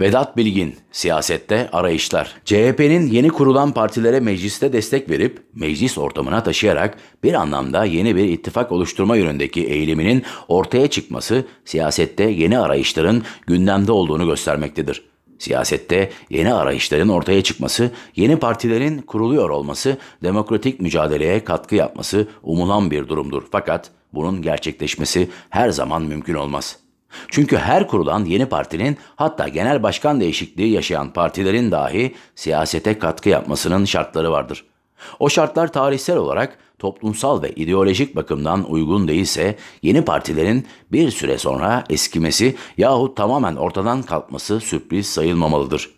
Vedat Bilgin, siyasette arayışlar. CHP'nin yeni kurulan partilere mecliste destek verip meclis ortamına taşıyarak bir anlamda yeni bir ittifak oluşturma yönündeki eğiliminin ortaya çıkması siyasette yeni arayışların gündemde olduğunu göstermektedir. Siyasette yeni arayışların ortaya çıkması, yeni partilerin kuruluyor olması, demokratik mücadeleye katkı yapması umulan bir durumdur. Fakat bunun gerçekleşmesi her zaman mümkün olmaz.'' Çünkü her kurulan yeni partinin hatta genel başkan değişikliği yaşayan partilerin dahi siyasete katkı yapmasının şartları vardır. O şartlar tarihsel olarak toplumsal ve ideolojik bakımdan uygun değilse yeni partilerin bir süre sonra eskimesi yahut tamamen ortadan kalkması sürpriz sayılmamalıdır.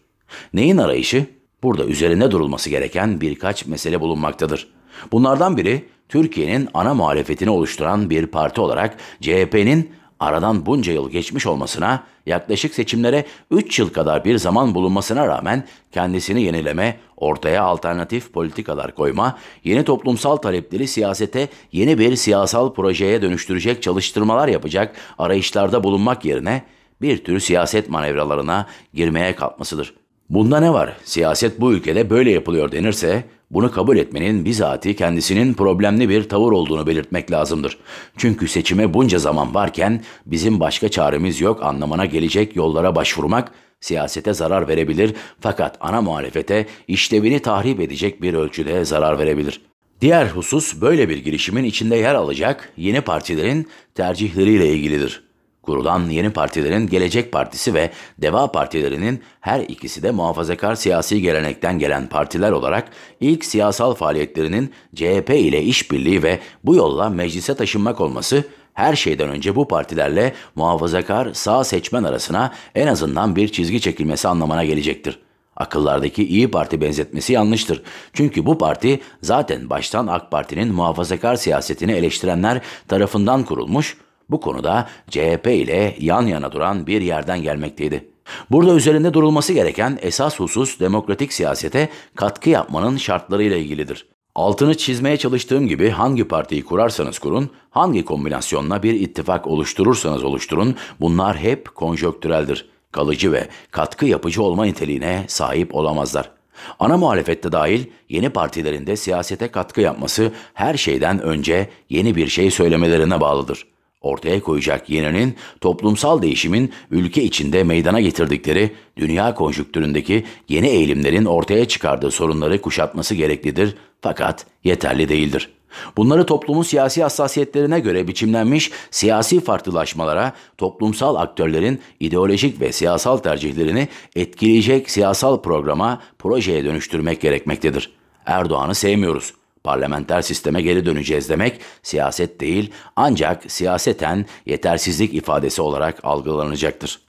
Neyin arayışı? Burada üzerinde durulması gereken birkaç mesele bulunmaktadır. Bunlardan biri Türkiye'nin ana muhalefetini oluşturan bir parti olarak CHP'nin aradan bunca yıl geçmiş olmasına, yaklaşık seçimlere 3 yıl kadar bir zaman bulunmasına rağmen kendisini yenileme, ortaya alternatif politikalar koyma, yeni toplumsal talepleri siyasete yeni bir siyasal projeye dönüştürecek çalıştırmalar yapacak arayışlarda bulunmak yerine bir tür siyaset manevralarına girmeye kalkmasıdır. Bunda ne var? Siyaset bu ülkede böyle yapılıyor denirse bunu kabul etmenin bizatihi kendisinin problemli bir tavır olduğunu belirtmek lazımdır. Çünkü seçime bunca zaman varken bizim başka çaremiz yok anlamına gelecek yollara başvurmak siyasete zarar verebilir fakat ana muhalefete işlevini tahrip edecek bir ölçüde zarar verebilir. Diğer husus böyle bir girişimin içinde yer alacak yeni partilerin tercihleriyle ilgilidir. Kurulan yeni partilerin Gelecek Partisi ve Deva Partilerinin her ikisi de muhafazakar siyasi gelenekten gelen partiler olarak ilk siyasal faaliyetlerinin CHP ile işbirliği ve bu yolla meclise taşınmak olması her şeyden önce bu partilerle muhafazakar sağ seçmen arasına en azından bir çizgi çekilmesi anlamına gelecektir. Akıllardaki iyi Parti benzetmesi yanlıştır. Çünkü bu parti zaten baştan AK Parti'nin muhafazakar siyasetini eleştirenler tarafından kurulmuş bu konuda CHP ile yan yana duran bir yerden gelmekteydi. Burada üzerinde durulması gereken esas husus demokratik siyasete katkı yapmanın şartları ile ilgilidir. Altını çizmeye çalıştığım gibi hangi partiyi kurarsanız kurun, hangi kombinasyonla bir ittifak oluşturursanız oluşturun, bunlar hep konjöktüreldir. Kalıcı ve katkı yapıcı olma niteliğine sahip olamazlar. Ana muhalefette dahil yeni partilerin de siyasete katkı yapması her şeyden önce yeni bir şey söylemelerine bağlıdır ortaya koyacak yeninin toplumsal değişimin ülke içinde meydana getirdikleri dünya konjüktüründeki yeni eğilimlerin ortaya çıkardığı sorunları kuşatması gereklidir fakat yeterli değildir. Bunları toplumun siyasi hassasiyetlerine göre biçimlenmiş siyasi farklılaşmalara, toplumsal aktörlerin ideolojik ve siyasal tercihlerini etkileyecek siyasal programa, projeye dönüştürmek gerekmektedir. Erdoğan'ı sevmiyoruz. Parlamenter sisteme geri döneceğiz demek siyaset değil ancak siyaseten yetersizlik ifadesi olarak algılanacaktır.